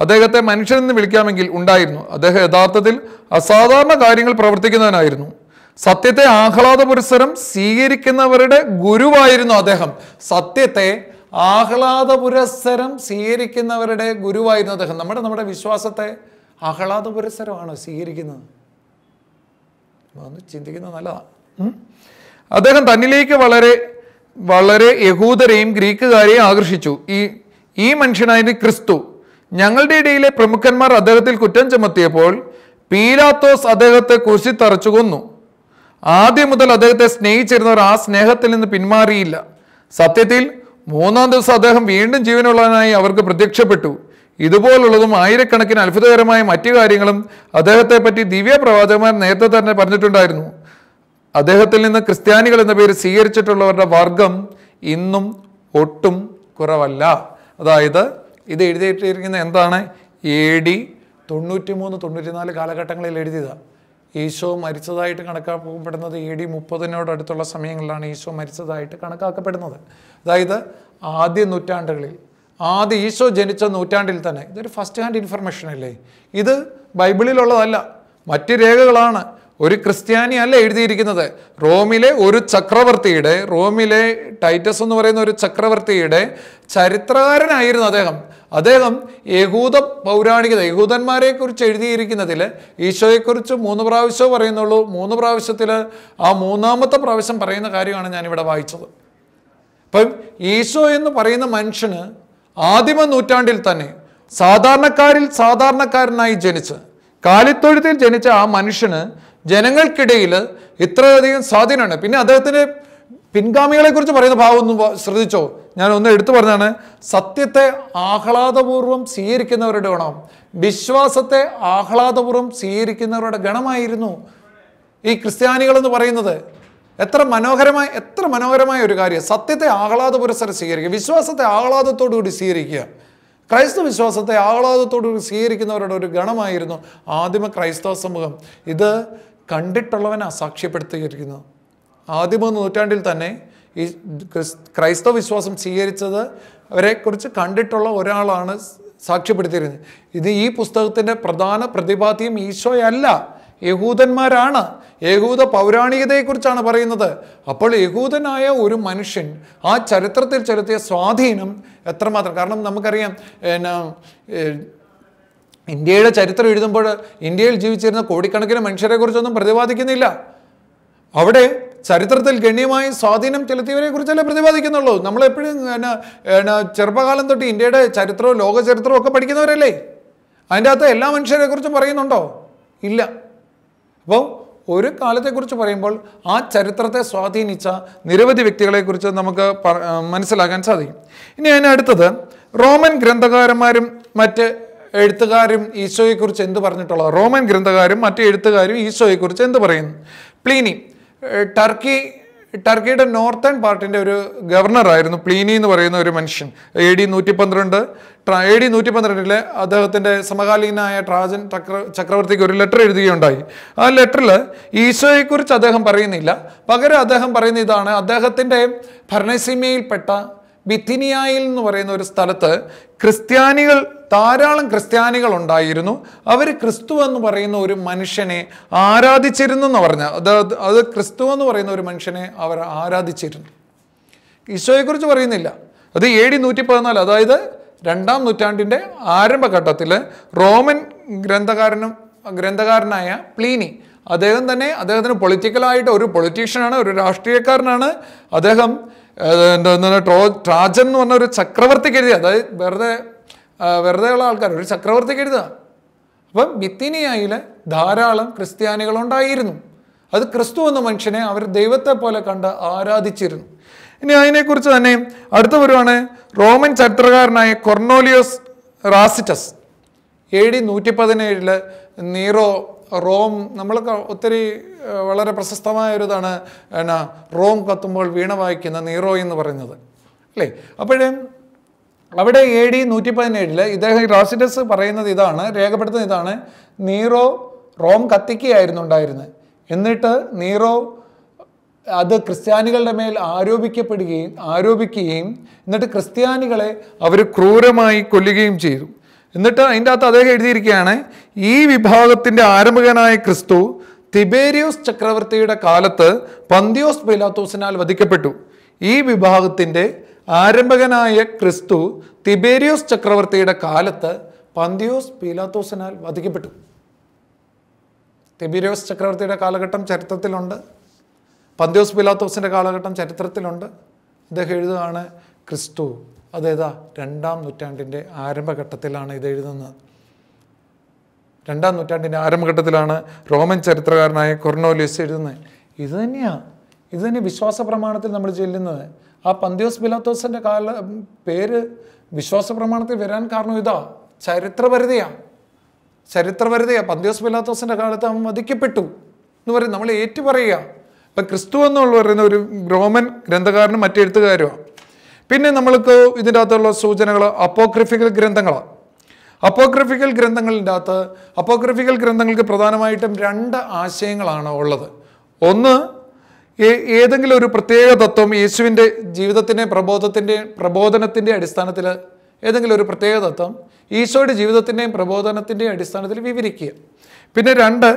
അദ്ദേഹത്തെ മനുഷ്യനെന്ന് വിളിക്കാമെങ്കിൽ ഉണ്ടായിരുന്നു അദ്ദേഹം യഥാർത്ഥത്തിൽ അസാധാരണ കാര്യങ്ങൾ പ്രവർത്തിക്കുന്നവനായിരുന്നു സത്യത്തെ ആഹ്ലാദ പുരസ്സരം സ്വീകരിക്കുന്നവരുടെ ഗുരുവായിരുന്നു അദ്ദേഹം സത്യത്തെ ആഹ്ലാദ പുരസ്സരം സ്വീകരിക്കുന്നവരുടെ ഗുരുവായിരുന്നു അദ്ദേഹം നമ്മുടെ നമ്മുടെ വിശ്വാസത്തെ ആഹ്ലാദ പുരസ്സരമാണ് സ്വീകരിക്കുന്നത് ചിന്തിക്കുന്നത് നല്ലതാണ് അദ്ദേഹം തന്നിലേക്ക് വളരെ വളരെ യഹൂദരെയും ഗ്രീക്കുകാരെയും ആകർഷിച്ചു ഈ ഈ മനുഷ്യനായിരുന്നു ക്രിസ്തു ഞങ്ങളുടെ ഇടയിലെ പ്രമുഖന്മാർ അദ്ദേഹത്തിൽ കുറ്റം ചുമത്തിയപ്പോൾ പീലാത്തോസ് അദ്ദേഹത്തെ കുരിശി തറച്ചു കൊന്നു ആദ്യം മുതൽ അദ്ദേഹത്തെ സ്നേഹിച്ചിരുന്നവർ ആ സ്നേഹത്തിൽ നിന്ന് പിന്മാറിയില്ല സത്യത്തിൽ മൂന്നാം ദിവസം അദ്ദേഹം വീണ്ടും ജീവനുള്ളവനായി അവർക്ക് പ്രത്യക്ഷപ്പെട്ടു ഇതുപോലുള്ളതും ആയിരക്കണക്കിന് അത്ഭുതകരമായ മറ്റു കാര്യങ്ങളും അദ്ദേഹത്തെ പറ്റി ദിവ്യ പ്രവാചകന്മാർ നേരത്തെ തന്നെ പറഞ്ഞിട്ടുണ്ടായിരുന്നു അദ്ദേഹത്തിൽ നിന്ന് ക്രിസ്ത്യാനികൾ എന്ന പേര് സ്വീകരിച്ചിട്ടുള്ളവരുടെ വർഗം ഇന്നും ഒട്ടും കുറവല്ല അതായത് ഇത് എഴുതിയിട്ടിരിക്കുന്നത് എന്താണ് എ ഡി തൊണ്ണൂറ്റി മൂന്ന് നാല് കാലഘട്ടങ്ങളിൽ എഴുതിയതാണ് ഈശോ മരിച്ചതായിട്ട് കണക്കാക്കപ്പെടുന്നത് എ ഡി മുപ്പതിനോടടുത്തുള്ള സമയങ്ങളിലാണ് ഈശോ മരിച്ചതായിട്ട് കണക്കാക്കപ്പെടുന്നത് അതായത് ആദ്യ നൂറ്റാണ്ടുകളിൽ ആദ്യ ഈശോ ജനിച്ച നൂറ്റാണ്ടിൽ തന്നെ ഇതൊരു ഫസ്റ്റ് ഹാൻഡ് ഇൻഫർമേഷൻ അല്ലേ ഇത് ബൈബിളിലുള്ളതല്ല മറ്റ് രേഖകളാണ് ഒരു ക്രിസ്ത്യാനി അല്ല എഴുതിയിരിക്കുന്നത് റോമിലെ ഒരു ചക്രവർത്തിയുടെ റോമിലെ ടൈറ്റസ് എന്ന് പറയുന്ന ഒരു ചക്രവർത്തിയുടെ ചരിത്രകാരനായിരുന്നു അദ്ദേഹം അദ്ദേഹം യഹൂദ പൗരാണികത യഹൂദന്മാരെ കുറിച്ച് എഴുതിയിരിക്കുന്നതിൽ ഈശോയെക്കുറിച്ച് മൂന്ന് പ്രാവശ്യമേ പറയുന്നുള്ളൂ മൂന്ന് പ്രാവശ്യത്തിൽ ആ മൂന്നാമത്തെ പ്രാവശ്യം പറയുന്ന കാര്യമാണ് ഞാനിവിടെ വായിച്ചത് അപ്പം ഈശോ എന്ന് പറയുന്ന മനുഷ്യന് ആദിമ നൂറ്റാണ്ടിൽ തന്നെ സാധാരണക്കാരിൽ സാധാരണക്കാരനായി ജനിച്ച് കാലിത്തൊഴുത്തിൽ ജനിച്ച ആ മനുഷ്യന് ജനങ്ങൾക്കിടയിൽ ഇത്രയധികം സ്വാധീനമാണ് പിന്നെ അദ്ദേഹത്തിൻ്റെ പിൻഗാമികളെ കുറിച്ച് പറയുന്ന ഭാവം ഒന്ന് ശ്രദ്ധിച്ചോ ഞാൻ ഒന്ന് എടുത്തു പറഞ്ഞാണ് സത്യത്തെ ആഹ്ലാദപൂർവ്വം സ്വീകരിക്കുന്നവരുടെ ഗുണം വിശ്വാസത്തെ ആഹ്ലാദപൂർവ്വം സ്വീകരിക്കുന്നവരുടെ ഗണമായിരുന്നു ഈ ക്രിസ്ത്യാനികൾ എന്ന് പറയുന്നത് എത്ര മനോഹരമായ എത്ര മനോഹരമായ ഒരു കാര്യം സത്യത്തെ ആഹ്ലാദ പുരസരം സ്വീകരിക്കുക വിശ്വാസത്തെ ആഹ്ലാദത്തോടുകൂടി സ്വീകരിക്കുക ക്രൈസ്തവ വിശ്വാസത്തെ ആഹ്ലാദത്തോടുകൂടി സ്വീകരിക്കുന്നവരുടെ ഒരു ഗണമായിരുന്നു ആദിമ ക്രൈസ്തവ സമൂഹം ഇത് കണ്ടിട്ടുള്ളവനാ സാക്ഷ്യപ്പെടുത്തിയിരിക്കുന്നത് ആദ്യമ നൂറ്റാണ്ടിൽ തന്നെ ഈ ക്രൈസ്തവ വിശ്വാസം സ്വീകരിച്ചത് അവരെക്കുറിച്ച് കണ്ടിട്ടുള്ള ഒരാളാണ് സാക്ഷ്യപ്പെടുത്തിയിരുന്നത് ഇത് ഈ പുസ്തകത്തിൻ്റെ പ്രധാന പ്രതിപാദ്യം ഈശോയല്ല യഹൂദന്മാരാണ് യഹൂദ പൗരാണികതയെക്കുറിച്ചാണ് പറയുന്നത് അപ്പോൾ യഹൂദനായ ഒരു മനുഷ്യൻ ആ ചരിത്രത്തിൽ ചെലുത്തിയ സ്വാധീനം എത്രമാത്രം കാരണം നമുക്കറിയാം ഇന്ത്യയുടെ ചരിത്രം എഴുതുമ്പോൾ ഇന്ത്യയിൽ ജീവിച്ചിരുന്ന കോടിക്കണക്കിന് മനുഷ്യരെക്കുറിച്ചൊന്നും പ്രതിപാദിക്കുന്നില്ല അവിടെ ചരിത്രത്തിൽ ഗണ്യമായി സ്വാധീനം ചെലുത്തിയവരെ കുറിച്ചല്ലേ പ്രതിപാദിക്കുന്നുള്ളൂ നമ്മളെപ്പോഴും ചെറുപ്പകാലം തൊട്ട് ഇന്ത്യയുടെ ചരിത്രവും ലോക ചരിത്രവും ഒക്കെ പഠിക്കുന്നവരല്ലേ അതിൻ്റെ അകത്ത് എല്ലാ മനുഷ്യരെക്കുറിച്ചും പറയുന്നുണ്ടോ ഇല്ല അപ്പോൾ ഒരു കാലത്തെക്കുറിച്ച് പറയുമ്പോൾ ആ ചരിത്രത്തെ സ്വാധീനിച്ച നിരവധി വ്യക്തികളെക്കുറിച്ച് നമുക്ക് മനസ്സിലാക്കാൻ സാധിക്കും ഇനി അതിനടുത്തത് റോമൻ ഗ്രന്ഥകാരന്മാരും മറ്റ് എഴുത്തുകാരും ഈശോയെക്കുറിച്ച് എന്ത് പറഞ്ഞിട്ടുള്ളത് റോമൻ ഗ്രന്ഥകാരും മറ്റു എഴുത്തുകാരും ഈശോയെക്കുറിച്ച് എന്ത് പറയുന്നു പ്ലീനി ടർക്കി ടർക്കിയുടെ നോർത്തേൺ പാർട്ടിൻ്റെ ഒരു ഗവർണറായിരുന്നു പ്ലീനി എന്ന് പറയുന്ന ഒരു മനുഷ്യൻ എ ഡി നൂറ്റി പന്ത്രണ്ട് എ ഡി നൂറ്റി പന്ത്രണ്ടിലെ അദ്ദേഹത്തിൻ്റെ സമകാലീനായ ട്രാജൻ ചക്ര ചക്രവർത്തിക്ക് ഒരു ലെറ്റർ എഴുതുകയുണ്ടായി ആ ലെറ്ററിൽ ഈശോയെക്കുറിച്ച് അദ്ദേഹം പറയുന്നില്ല പകരം അദ്ദേഹം പറയുന്ന ഇതാണ് അദ്ദേഹത്തിൻ്റെ ഭരണസീമയിൽപ്പെട്ട ബിത്തിനിയായിൽ എന്ന് പറയുന്ന ഒരു സ്ഥലത്ത് ക്രിസ്ത്യാനികൾ ധാരാളം ക്രിസ്ത്യാനികൾ ഉണ്ടായിരുന്നു അവർ ക്രിസ്തു എന്ന് പറയുന്ന ഒരു മനുഷ്യനെ ആരാധിച്ചിരുന്നു എന്ന് പറഞ്ഞ അത് അത് ക്രിസ്തു എന്ന് പറയുന്ന ഒരു മനുഷ്യനെ അവർ ആരാധിച്ചിരുന്നു ഈശോയെക്കുറിച്ച് പറയുന്നില്ല അത് എ ഡി നൂറ്റി പതിനാല് അതായത് രണ്ടാം നൂറ്റാണ്ടിൻ്റെ ആരംഭഘട്ടത്തിൽ റോമൻ ഗ്രന്ഥകാരനും ഗ്രന്ഥകാരനായ പ്ലീനി അദ്ദേഹം തന്നെ അദ്ദേഹത്തിന് പൊളിറ്റിക്കലായിട്ട് ഒരു പൊളിറ്റീഷ്യനാണ് ഒരു രാഷ്ട്രീയക്കാരനാണ് അദ്ദേഹം എന്താ ട്രോ ട്രാജൻ എന്ന് പറഞ്ഞ ഒരു ചക്രവർത്തിക്ക് എഴുതിയ അതായത് വെറുതെ വെറുതെ ഉള്ള ആൾക്കാർ ഒരു ചക്രവർത്തിക്ക് എഴുതുക അപ്പം ബിത്തിനിയയിലെ ധാരാളം ക്രിസ്ത്യാനികളുണ്ടായിരുന്നു അത് ക്രിസ്തു എന്ന മനുഷ്യനെ അവർ ദൈവത്തെ പോലെ കണ്ട് ആരാധിച്ചിരുന്നു ഇനി അതിനെക്കുറിച്ച് തന്നെ അടുത്ത വരുവാണ് റോമൻ ചരിത്രകാരനായ കൊർണോലിയോസ് റാസിറ്റസ് എ ഡി നൂറ്റി പതിനേഴില് നീറോ റോം നമ്മളൊക്കെ ഒത്തിരി വളരെ പ്രശസ്തമായ ഒരു എന്നാ റോം കത്തുമ്പോൾ വീണ വായിക്കുന്ന നീറോ എന്ന് പറയുന്നത് അല്ലേ അപ്പോഴേ അവിടെ എ ഡി നൂറ്റി പതിനേഴില് ഇദ്ദേഹം റാസിഡസ് പറയുന്നത് ഇതാണ് രേഖപ്പെടുത്തുന്നത് ഇതാണ് നീറോ റോം കത്തിക്കുകയായിരുന്നു ഉണ്ടായിരുന്നത് എന്നിട്ട് നീറോ അത് ക്രിസ്ത്യാനികളുടെ മേൽ ആരോപിക്കപ്പെടുകയും ആരോപിക്കുകയും എന്നിട്ട് ക്രിസ്ത്യാനികളെ അവർ ക്രൂരമായി കൊല്ലുകയും ചെയ്തു എന്നിട്ട് അതിൻ്റെ അകത്ത് അദ്ദേഹം എഴുതിയിരിക്കുകയാണ് ഈ വിഭാഗത്തിൻ്റെ ആരംഭകനായ ക്രിസ്തു തിബേരിയോസ് ചക്രവർത്തിയുടെ കാലത്ത് പന്തിയോസ് പിലാത്തോസിനാൽ വധിക്കപ്പെട്ടു ഈ വിഭാഗത്തിൻ്റെ ആരംഭകനായ ക്രിസ്തു തിബേരിയോസ് ചക്രവർത്തിയുടെ കാലത്ത് പന്തിയോസ് പീലാത്തോസിനാൽ വധിക്കപ്പെട്ടു തിബേരിയോസ് ചക്രവർത്തിയുടെ കാലഘട്ടം ചരിത്രത്തിലുണ്ട് പന്തിയോസ് പീലാത്തോസിൻ്റെ കാലഘട്ടം ചരിത്രത്തിലുണ്ട് അദ്ദേഹം എഴുതുകയാണ് ക്രിസ്തു അതേതാ രണ്ടാം നൂറ്റാണ്ടിൻ്റെ ആരംഭഘട്ടത്തിലാണ് ഇത് എഴുതുന്നത് രണ്ടാം നൂറ്റാണ്ടിൻ്റെ ആരംഭഘട്ടത്തിലാണ് റോമൻ ചരിത്രകാരനായ കൊർണോലിയസ് എഴുതുന്നത് ഇത് തന്നെയാണ് ഇത് തന്നെ വിശ്വാസ പ്രമാണത്തിൽ നമ്മൾ ചെല്ലുന്നത് ആ പന്തിയോസ് ബിലാത്തോസിൻ്റെ കാല പേര് വിശ്വാസ പ്രമാണത്തിൽ വരാൻ കാരണം ഇതാ ചരിത്രപരിധിയാണ് ചരിത്രപരിധിയാണ് പന്തിയോസ് ബിലാത്തോസിൻ്റെ കാലത്ത് അവൻ വധിക്കപ്പെട്ടു എന്ന് പറയും നമ്മൾ ഏറ്റു പറയുക ഇപ്പം ക്രിസ്തു എന്നുള്ള പറയുന്ന ഒരു റോമൻ ഗ്രന്ഥകാരനും മറ്റെഴുത്തുകാരുമാണ് പിന്നെ നമ്മൾക്ക് ഇതിൻ്റെ അകത്തുള്ള സൂചനകൾ അപ്പോക്രിഫിക്കൽ ഗ്രന്ഥങ്ങൾ അപ്പോക്രിഫിക്കൽ ഗ്രന്ഥങ്ങളിൻ്റെ അകത്ത് അപ്പോക്രിഫിക്കൽ ഗ്രന്ഥങ്ങൾക്ക് പ്രധാനമായിട്ടും രണ്ട് ആശയങ്ങളാണ് ഉള്ളത് ഒന്ന് ഏതെങ്കിലും ഒരു പ്രത്യേക തത്വം യേശുവിൻ്റെ ജീവിതത്തിൻ്റെ പ്രബോധത്തിൻ്റെ പ്രബോധനത്തിൻ്റെ അടിസ്ഥാനത്തിൽ ഏതെങ്കിലും ഒരു പ്രത്യേക തത്വം ഈശോയുടെ ജീവിതത്തിൻ്റെയും പ്രബോധനത്തിൻ്റെയും അടിസ്ഥാനത്തിൽ വിവരിക്കുക പിന്നെ രണ്ട്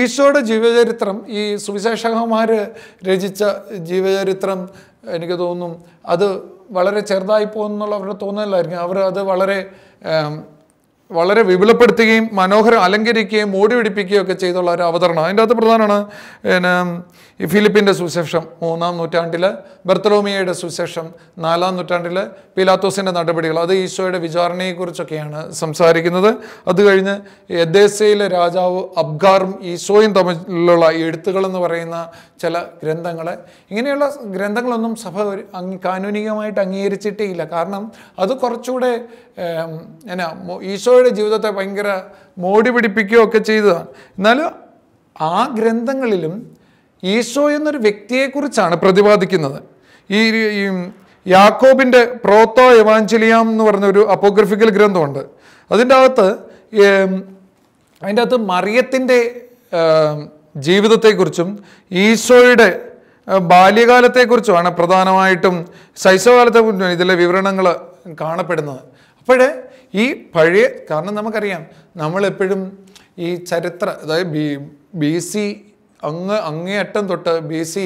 ഈശോയുടെ ജീവചരിത്രം ഈ സുവിശേഷകന്മാർ രചിച്ച ജീവചരിത്രം എനിക്ക് തോന്നും അത് വളരെ ചെറുതായി പോകുന്നുള്ളവരുടെ തോന്നലായിരിക്കും അവർ അത് വളരെ വളരെ വിപുലപ്പെടുത്തുകയും മനോഹരം അലങ്കരിക്കുകയും മോടി പിടിപ്പിക്കുകയും ഒക്കെ ചെയ്തുള്ള ഒരു അവതരണം അതിൻ്റെ അകത്ത് പ്രധാനമാണ് പിന്നെ ഫിലിപ്പിൻ്റെ സുശേഷം മൂന്നാം നൂറ്റാണ്ടിൽ ബർത്തലോമിയയുടെ സുശേഷം നാലാം നൂറ്റാണ്ടിൽ പിലാത്തോസിൻ്റെ നടപടികൾ അത് ഈശോയുടെ വിചാരണയെക്കുറിച്ചൊക്കെയാണ് സംസാരിക്കുന്നത് അത് കഴിഞ്ഞ് യദ്ദേസയിലെ രാജാവ് അബ്ഗാറും ഈശോയും തമ്മിലുള്ള എഴുത്തുകളെന്ന് പറയുന്ന ചില ഗ്രന്ഥങ്ങൾ ഇങ്ങനെയുള്ള ഗ്രന്ഥങ്ങളൊന്നും സഭ കാനൂനികമായിട്ട് അംഗീകരിച്ചിട്ടേ ഇല്ല കാരണം അത് കുറച്ചുകൂടെ എന്നാ ഈശോ അൽഫോൺസോയുടെ ജീവിതത്തെ ഭയങ്കര മോടി പിടിപ്പിക്കുകയോ ഒക്കെ ചെയ്തതാണ് എന്നാലും ആ ഗ്രന്ഥങ്ങളിലും ഈശോ എന്നൊരു വ്യക്തിയെക്കുറിച്ചാണ് പ്രതിപാദിക്കുന്നത് ഈ യാക്കോബിൻ്റെ പ്രോത്തോ എവാഞ്ചലിയാം എന്ന് പറഞ്ഞൊരു അപ്പോഗ്രഫിക്കൽ ഗ്രന്ഥമുണ്ട് അതിൻ്റെ അകത്ത് അതിൻ്റെ അകത്ത് മറിയത്തിൻ്റെ ജീവിതത്തെക്കുറിച്ചും ഈശോയുടെ ബാല്യകാലത്തെക്കുറിച്ചുമാണ് പ്രധാനമായിട്ടും ശൈശവകാലത്തെ ഇതിലെ വിവരണങ്ങൾ കാണപ്പെടുന്നത് അപ്പോൾ ഈ പഴയ കാരണം നമുക്കറിയാം നമ്മളെപ്പോഴും ഈ ചരിത്ര അതായത് ബി ബി സി അങ്ങ് അങ്ങേയറ്റം തൊട്ട് ബി സി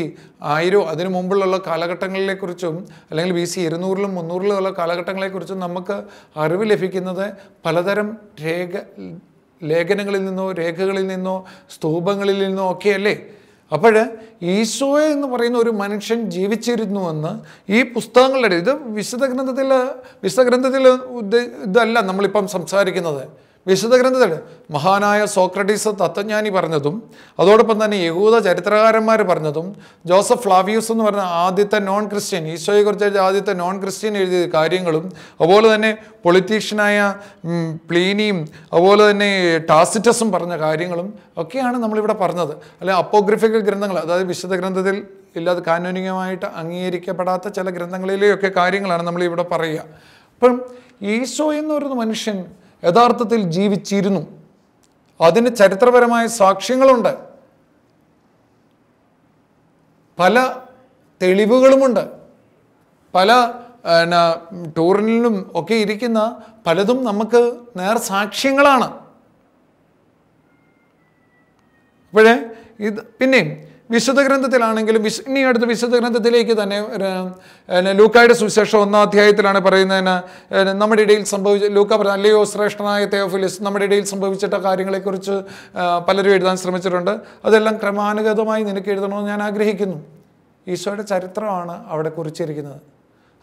ആയിരം അതിനു മുമ്പിലുള്ള കാലഘട്ടങ്ങളിലെക്കുറിച്ചും അല്ലെങ്കിൽ ബി സി ഇരുന്നൂറിലും മുന്നൂറിലും ഉള്ള കാലഘട്ടങ്ങളെക്കുറിച്ചും നമുക്ക് അറിവ് ലഭിക്കുന്നത് പലതരം രേഖ ലേഖനങ്ങളിൽ നിന്നോ രേഖകളിൽ നിന്നോ സ്തൂപങ്ങളിൽ നിന്നോ ഒക്കെയല്ലേ അപ്പോൾ ഈശോ എന്ന് പറയുന്ന ഒരു മനുഷ്യൻ ജീവിച്ചിരുന്നുവെന്ന് ഈ പുസ്തകങ്ങളുടെ ഇത് വിശുദ്ധ ഗ്രന്ഥത്തിൽ വിശുദ്ധ ഗ്രന്ഥത്തിൽ ഇതല്ല നമ്മളിപ്പം സംസാരിക്കുന്നത് വിശുദ്ധ ഗ്രന്ഥത്തിൽ മഹാനായ സോക്രട്ടീസ് തത്വജ്ഞാനി പറഞ്ഞതും അതോടൊപ്പം തന്നെ യഹൂദ ചരിത്രകാരന്മാർ പറഞ്ഞതും ജോസഫ് ഫ്ലാവിയൂസ് എന്ന് പറഞ്ഞ ആദ്യത്തെ നോൺ ക്രിസ്ത്യൻ ഈശോയെക്കുറിച്ച് ആദ്യത്തെ നോൺ ക്രിസ്ത്യൻ എഴുതിയ കാര്യങ്ങളും അതുപോലെ തന്നെ പൊളിറ്റീഷ്യനായ പ്ലീനിയും അതുപോലെ തന്നെ ടാസിറ്റസും പറഞ്ഞ കാര്യങ്ങളും ഒക്കെയാണ് നമ്മളിവിടെ പറഞ്ഞത് അല്ലെ അപ്പോഗ്രഫിക്കൽ ഗ്രന്ഥങ്ങൾ അതായത് വിശുദ്ധ ഗ്രന്ഥത്തിൽ ഇല്ലാതെ കാനൂനികമായിട്ട് അംഗീകരിക്കപ്പെടാത്ത ചില ഗ്രന്ഥങ്ങളിലെയൊക്കെ കാര്യങ്ങളാണ് നമ്മളിവിടെ പറയുക അപ്പം ഈശോ എന്നൊരു മനുഷ്യൻ യഥാർത്ഥത്തിൽ ജീവിച്ചിരുന്നു അതിന് ചരിത്രപരമായ സാക്ഷ്യങ്ങളുണ്ട് പല തെളിവുകളുമുണ്ട് പല എന്നാ ഒക്കെ ഇരിക്കുന്ന പലതും നമുക്ക് നേർ സാക്ഷ്യങ്ങളാണ് ഇപ്പോഴേ ഇത് പിന്നെയും വിശുദ്ധ ഗ്രന്ഥത്തിലാണെങ്കിലും വിശ് ഇനി അടുത്ത വിശുദ്ധ ഗ്രന്ഥത്തിലേക്ക് തന്നെ ലൂക്കായുടെ സുവിശേഷം ഒന്നാം അധ്യായത്തിലാണ് പറയുന്നതിന് നമ്മുടെ ഇടയിൽ സംഭവിച്ച ലൂക്ക പറഞ്ഞ അല്ലയോ ശ്രേഷ്ഠനായ തേഫിലിസ് നമ്മുടെ ഇടയിൽ സംഭവിച്ചിട്ട കാര്യങ്ങളെക്കുറിച്ച് പലരും എഴുതാൻ ശ്രമിച്ചിട്ടുണ്ട് അതെല്ലാം ക്രമാനുഗതമായി നിനക്ക് എഴുതണമെന്ന് ഞാൻ ആഗ്രഹിക്കുന്നു ഈശോയുടെ ചരിത്രമാണ് അവിടെ കുറിച്ചിരിക്കുന്നത്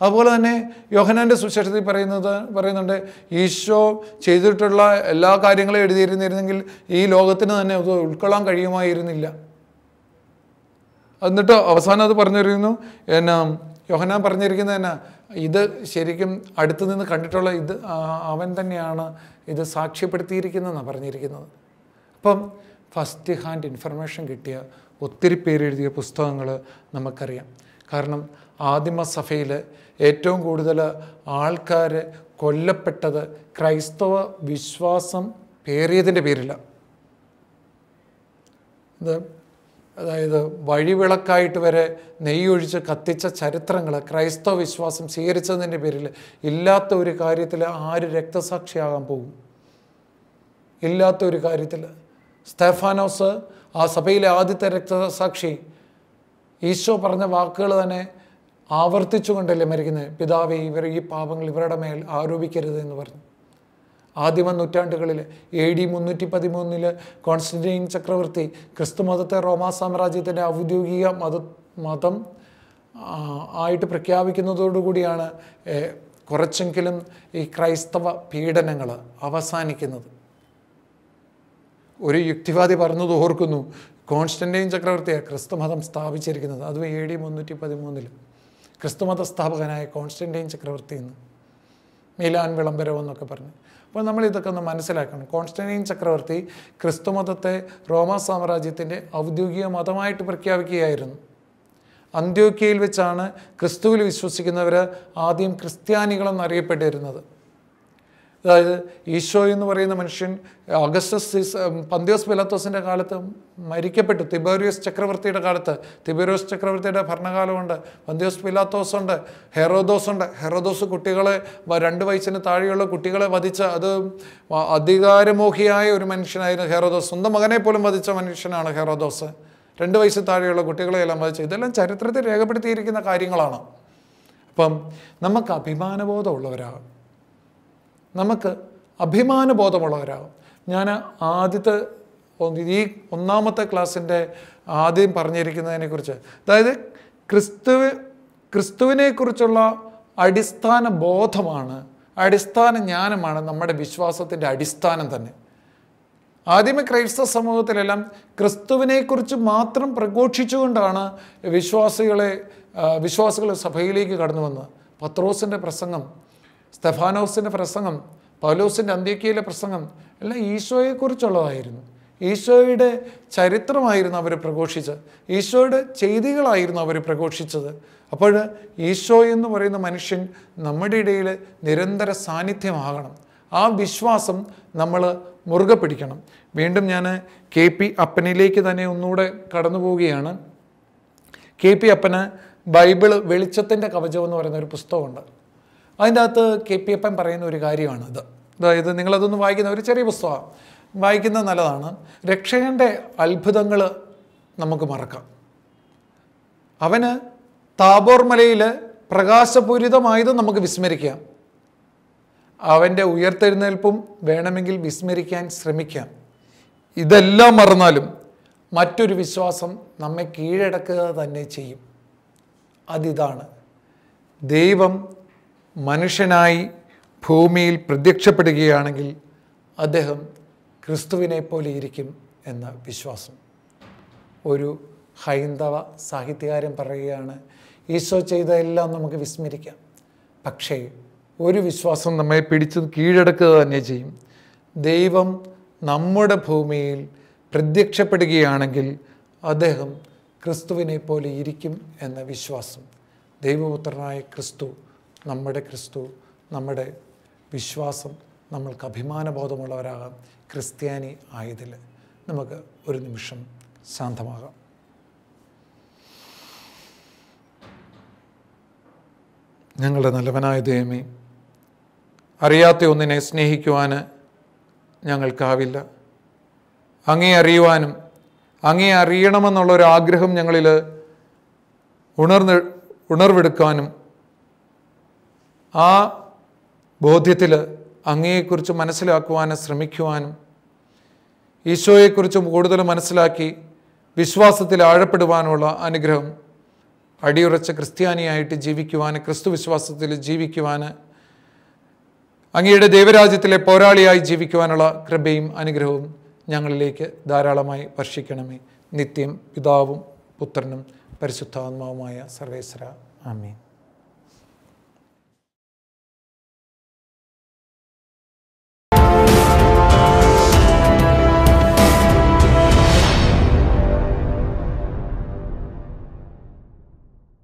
അതുപോലെ തന്നെ യോഹനാൻ്റെ സുശേഷത്തിൽ പറയുന്നത് പറയുന്നുണ്ട് ഈശോ ചെയ്തിട്ടുള്ള എല്ലാ കാര്യങ്ങളും എഴുതിയിരുന്നിരുന്നെങ്കിൽ ഈ ലോകത്തിന് തന്നെ അത് ഉൾക്കൊള്ളാൻ കഴിയുമായിരുന്നില്ല എന്നിട്ട് അവസാനം അത് പറഞ്ഞിരിക്കുന്നു എന്നാ യോഹനാൻ പറഞ്ഞിരിക്കുന്നത് എന്നാ ഇത് ശരിക്കും അടുത്തു നിന്ന് കണ്ടിട്ടുള്ള ഇത് അവൻ തന്നെയാണ് ഇത് സാക്ഷ്യപ്പെടുത്തിയിരിക്കുന്നതെന്നാണ് പറഞ്ഞിരിക്കുന്നത് അപ്പം ഫസ്റ്റ് ഹാൻഡ് ഇൻഫർമേഷൻ കിട്ടിയ ഒത്തിരി പേരെഴുതിയ പുസ്തകങ്ങൾ നമുക്കറിയാം കാരണം ആദിമസഭയിൽ ഏറ്റവും കൂടുതൽ ആൾക്കാർ കൊല്ലപ്പെട്ടത് ക്രൈസ്തവ വിശ്വാസം പേറിയതിൻ്റെ പേരില്ല അതായത് വഴിവിളക്കായിട്ട് വരെ നെയ്യൊഴിച്ച് കത്തിച്ച ചരിത്രങ്ങൾ ക്രൈസ്തവ വിശ്വാസം സ്വീകരിച്ചതിൻ്റെ പേരിൽ ഇല്ലാത്ത ഒരു കാര്യത്തിൽ ആര് രക്തസാക്ഷിയാകാൻ പോകും ഇല്ലാത്ത ഒരു കാര്യത്തിൽ സ്തേഫാനോസ് ആ സഭയിലെ ആദ്യത്തെ രക്തസാക്ഷി ഈശോ പറഞ്ഞ വാക്കുകൾ തന്നെ ആവർത്തിച്ചുകൊണ്ടല്ലേ മരിക്കുന്നത് പിതാവെ ഇവർ ഈ പാപങ്ങൾ ഇവരുടെ മേൽ ആരോപിക്കരുത് എന്ന് പറഞ്ഞു ആദിമ നൂറ്റാണ്ടുകളിൽ എ ഡി മുന്നൂറ്റി പതിമൂന്നിൽ കോൺസ്റ്റന്റൈൻ ചക്രവർത്തി ക്രിസ്തുമതത്തെ റോമാ സാമ്രാജ്യത്തിൻ്റെ ഔദ്യോഗിക മത മതം ആയിട്ട് പ്രഖ്യാപിക്കുന്നതോടുകൂടിയാണ് കുറച്ചെങ്കിലും ഈ ക്രൈസ്തവ പീഡനങ്ങൾ അവസാനിക്കുന്നത് ഒരു യുക്തിവാദി പറഞ്ഞത് ഓർക്കുന്നു കോൺസ്റ്റൻറ്റൈൻ ചക്രവർത്തിയാണ് ക്രിസ്തുമതം സ്ഥാപിച്ചിരിക്കുന്നത് അതും എ ഡി മുന്നൂറ്റി പതിമൂന്നിൽ ക്രിസ്തുമത സ്ഥാപകനായ കോൺസ്റ്റൻറ്റൈൻ ചക്രവർത്തി എന്ന് മീലാൻ വിളംബരം എന്നൊക്കെ പറഞ്ഞു അപ്പോൾ നമ്മൾ ഇതൊക്കെ ഒന്ന് മനസ്സിലാക്കണം കോൺസ്റ്റന്റീൻ ചക്രവർത്തി ക്രിസ്തുമതത്തെ റോമ സാമ്രാജ്യത്തിൻ്റെ ഔദ്യോഗിക മതമായിട്ട് പ്രഖ്യാപിക്കുകയായിരുന്നു അന്ത്യോക്കിയയിൽ വെച്ചാണ് ക്രിസ്തുവിൽ വിശ്വസിക്കുന്നവർ ആദ്യം ക്രിസ്ത്യാനികളെന്നറിയപ്പെട്ടിരുന്നത് അതായത് ഈശോ എന്ന് പറയുന്ന മനുഷ്യൻ അഗസ്റ്റസ് സീസ പന്തിയോസ് ബിലത്തോസിൻ്റെ കാലത്ത് മരിക്കപ്പെട്ടു തിബേറിയോസ് ചക്രവർത്തിയുടെ കാലത്ത് തിബേറിയോസ് ചക്രവർത്തിയുടെ ഭരണകാലമുണ്ട് പന്തിയോസ് പിലാത്തോസ് ഉണ്ട് ഹെറോദോസ് ഉണ്ട് ഹെറോദോസ് കുട്ടികളെ രണ്ട് വയസ്സിന് താഴെയുള്ള കുട്ടികളെ വധിച്ച അത് അധികാരമോഹിയായ ഒരു മനുഷ്യനായിരുന്നു ഹെറോദോസ് സ്വന്തം മകനെ പോലും വധിച്ച മനുഷ്യനാണ് ഹെറോദോസ് രണ്ട് വയസ്സ് താഴെയുള്ള കുട്ടികളെയെല്ലാം വധിച്ചു ഇതെല്ലാം ചരിത്രത്തിൽ രേഖപ്പെടുത്തിയിരിക്കുന്ന കാര്യങ്ങളാണ് അപ്പം നമുക്ക് അഭിമാനബോധമുള്ളവരാണ് നമുക്ക് അഭിമാനബോധമുള്ളവരാകും ഞാൻ ആദ്യത്തെ ഈ ഒന്നാമത്തെ ക്ലാസ്സിൻ്റെ ആദ്യം പറഞ്ഞിരിക്കുന്നതിനെക്കുറിച്ച് അതായത് ക്രിസ്തുവി ക്രിസ്തുവിനെക്കുറിച്ചുള്ള അടിസ്ഥാന ബോധമാണ് അടിസ്ഥാന ജ്ഞാനമാണ് നമ്മുടെ വിശ്വാസത്തിൻ്റെ അടിസ്ഥാനം തന്നെ ആദ്യമേ ക്രൈസ്തവ സമൂഹത്തിലെല്ലാം ക്രിസ്തുവിനെക്കുറിച്ച് മാത്രം പ്രഘോഷിച്ചുകൊണ്ടാണ് വിശ്വാസികളെ വിശ്വാസികൾ സഭയിലേക്ക് കടന്നു വന്നത് പത്രോസിൻ്റെ പ്രസംഗം സ്തഫാനോസിൻ്റെ പ്രസംഗം പൗലോസിൻ്റെ അന്ത്യക്കയിലെ പ്രസംഗം എല്ലാം ഈശോയെക്കുറിച്ചുള്ളതായിരുന്നു ഈശോയുടെ ചരിത്രമായിരുന്നു അവർ പ്രഘോഷിച്ചത് ഈശോയുടെ ചെയ്തികളായിരുന്നു അവർ പ്രഘോഷിച്ചത് അപ്പോൾ ഈശോ എന്ന് പറയുന്ന മനുഷ്യൻ നമ്മുടെ ഇടയിൽ നിരന്തര സാന്നിധ്യമാകണം ആ വിശ്വാസം നമ്മൾ മുറുകെ പിടിക്കണം വീണ്ടും ഞാൻ കെ പി അപ്പനിലേക്ക് തന്നെ ഒന്നുകൂടെ കടന്നു പോവുകയാണ് കെ പി അപ്പന് ബൈബിള് വെളിച്ചത്തിൻ്റെ കവചം എന്ന് പറയുന്ന ഒരു പുസ്തകമുണ്ട് അതിൻ്റെ അകത്ത് കെ പി എപ്പൻ പറയുന്ന ഒരു കാര്യമാണ് ഇത് അതായത് നിങ്ങളതൊന്ന് വായിക്കുന്ന ഒരു ചെറിയ പുസ്തകമാണ് വായിക്കുന്നത് നല്ലതാണ് രക്ഷകൻ്റെ അത്ഭുതങ്ങൾ നമുക്ക് മറക്കാം അവന് താബോർ മലയിൽ പ്രകാശപൂരിതമായത് നമുക്ക് വിസ്മരിക്കാം അവൻ്റെ ഉയർത്തെഴുന്നേൽപ്പും വേണമെങ്കിൽ വിസ്മരിക്കാൻ ശ്രമിക്കാം ഇതെല്ലാം മറന്നാലും മറ്റൊരു വിശ്വാസം നമ്മെ കീഴടക്കുക തന്നെ ചെയ്യും അതിതാണ് ദൈവം മനുഷ്യനായി ഭൂമിയിൽ പ്രത്യക്ഷപ്പെടുകയാണെങ്കിൽ അദ്ദേഹം ക്രിസ്തുവിനെ പോലെ ഇരിക്കും എന്ന വിശ്വാസം ഒരു ഹൈന്ദവ സാഹിത്യകാരൻ പറയുകയാണ് ഈശോ ചെയ്ത എല്ലാം നമുക്ക് വിസ്മരിക്കാം പക്ഷേ ഒരു വിശ്വാസം നമ്മെ പിടിച്ച് കീഴടക്കുക തന്നെ ചെയ്യും ദൈവം നമ്മുടെ ഭൂമിയിൽ പ്രത്യക്ഷപ്പെടുകയാണെങ്കിൽ അദ്ദേഹം ക്രിസ്തുവിനെ പോലെ ഇരിക്കും എന്ന വിശ്വാസം ദൈവപുത്രനായ ക്രിസ്തു നമ്മുടെ ക്രിസ്തു നമ്മുടെ വിശ്വാസം നമ്മൾക്ക് അഭിമാനബോധമുള്ളവരാകാം ക്രിസ്ത്യാനി ആയതിൽ നമുക്ക് ഒരു നിമിഷം ശാന്തമാകാം ഞങ്ങളുടെ നല്ലവനായ ദേമി അറിയാത്ത ഒന്നിനെ സ്നേഹിക്കുവാൻ ഞങ്ങൾക്കാവില്ല അങ്ങേ അറിയുവാനും അങ്ങേ അറിയണമെന്നുള്ളൊരാഗ്രഹം ഞങ്ങളിൽ ഉണർന്ന് ഉണർവെടുക്കാനും ആ ബോധ്യത്തിൽ അങ്ങയെക്കുറിച്ച് മനസ്സിലാക്കുവാനും ശ്രമിക്കുവാനും ഈശോയെക്കുറിച്ചും കൂടുതൽ മനസ്സിലാക്കി വിശ്വാസത്തിൽ ആഴപ്പെടുവാനുള്ള അനുഗ്രഹം അടിയുറച്ച ക്രിസ്ത്യാനിയായിട്ട് ജീവിക്കുവാൻ ക്രിസ്തു വിശ്വാസത്തിൽ ജീവിക്കുവാൻ അങ്ങയുടെ ദൈവരാജ്യത്തിലെ പോരാളിയായി ജീവിക്കുവാനുള്ള കൃപയും അനുഗ്രഹവും ഞങ്ങളിലേക്ക് ധാരാളമായി വർഷിക്കണമേ നിത്യം പിതാവും പുത്രനും പരിശുദ്ധാത്മാവുമായ സർവേശ്വര ആമീൻ